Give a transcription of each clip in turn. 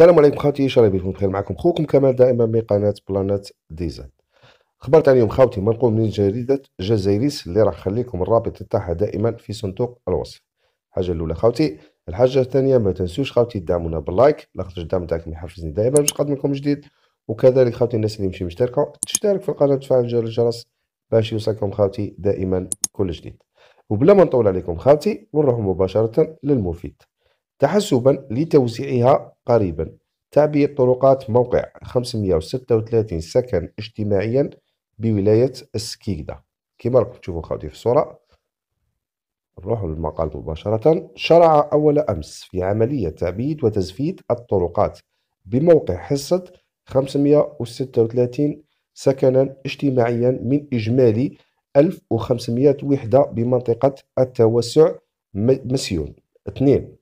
السلام عليكم خوتي الله بكم بخير معكم خوكم كمال دائما من قناه بلانات ديزاين خبرت اليوم خوتي منقول من جريده جزائريس اللي راح نخليكم الرابط تاعها دائما في صندوق الوصف حاجة الاولى خوتي الحاجه الثانيه ما تنسوش خوتي تدعمونا باللايك لاخاطر الدعم تاعكم يحفزني دائما باش نقدم لكم جديد وكذلك خوتي الناس اللي مش مشتركه تشترك في القناه وتفعل جرس الجرس باش يوصلكم خوتي دائما كل جديد وبلا ما نطول عليكم خوتي نروح مباشره للمفيد تحسبا لتوزيعها قريبا تعبئة طرقات موقع 536 سكن اجتماعيا بولاية السكيكدة كما راكم تشوفوا خاوتي في الصورة نروحوا للمقال مباشرة شرع أول أمس في عملية تعبيد وتزفيد الطرقات بموقع حصة 536 سكنا اجتماعيا من إجمالي 1500 وحدة بمنطقة التوسع مسيون 2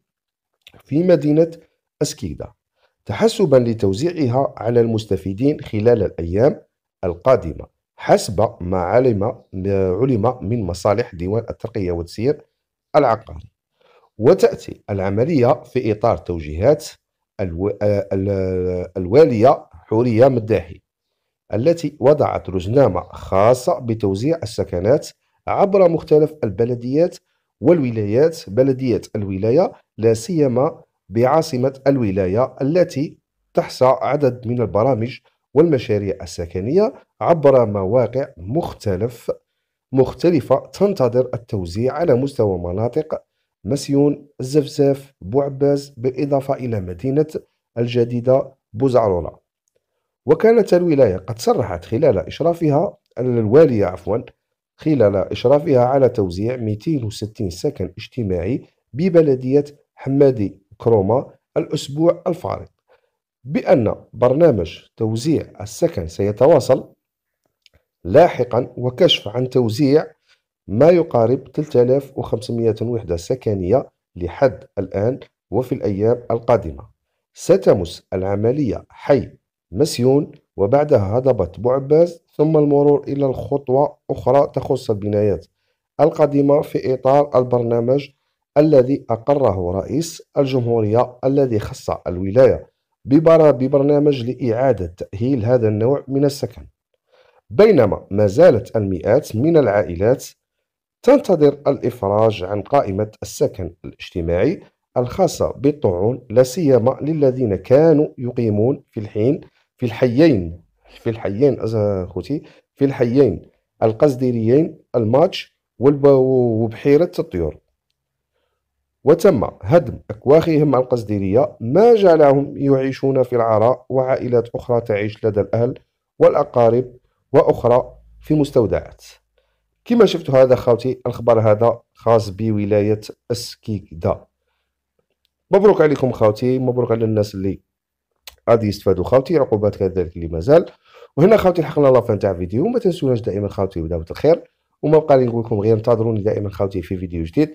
في مدينة أسكيدة تحسبا لتوزيعها على المستفيدين خلال الأيام القادمة حسب ما علم علم من مصالح ديوان الترقية والتسيير العقاري وتأتي العملية في إطار توجيهات الوالية حورية مداحي التي وضعت رزنامة خاصة بتوزيع السكنات عبر مختلف البلديات والولايات بلدية الولاية لا سيما بعاصمة الولاية التي تحصى عدد من البرامج والمشاريع السكنية عبر مواقع مختلف مختلفة تنتظر التوزيع على مستوى مناطق مسيون الزفزاف بوعباز بالإضافة إلى مدينة الجديدة بوزعرورة وكانت الولاية قد صرحت خلال إشرافها الوالية عفوا خلال إشرافها على توزيع 260 سكن اجتماعي ببلدية حمادي كروما الأسبوع الفارط بأن برنامج توزيع السكن سيتواصل لاحقا وكشف عن توزيع ما يقارب 3500 وحدة سكنية لحد الآن وفي الأيام القادمة ستمس العملية حي مسيون وبعدها هضبة بوعباز ثم المرور إلى الخطوة أخرى تخص البنايات القادمة في إطار البرنامج الذي أقره رئيس الجمهورية الذي خص الولاية ببرنامج لإعادة تأهيل هذا النوع من السكن بينما ما زالت المئات من العائلات تنتظر الإفراج عن قائمة السكن الاجتماعي الخاصة بالطعون لا سيما للذين كانوا يقيمون في الحين في الحيين في الحيين أخوتي في الحيين القصديريين الماتش وبحيرة الطيور وتم هدم أكواخهم القصديرية ما جعلهم يعيشون في العراء وعائلات أخرى تعيش لدى الأهل والأقارب وأخرى في مستودعات كما شفتوا هذا خاوتي الخبر هذا خاص بولاية أسكيكدا مبروك عليكم خاوتي مبروك على الناس اللي غادي يستفادوا خاوتي عقوبات كذلك اللي مازال وهنا خاوتي لحقنا لافان تاع فيديو ما تنسوناش دائما خاوتي بدعوة الخير وما بقى لي نقول لكم غير انتظروني دائما خاوتي في فيديو جديد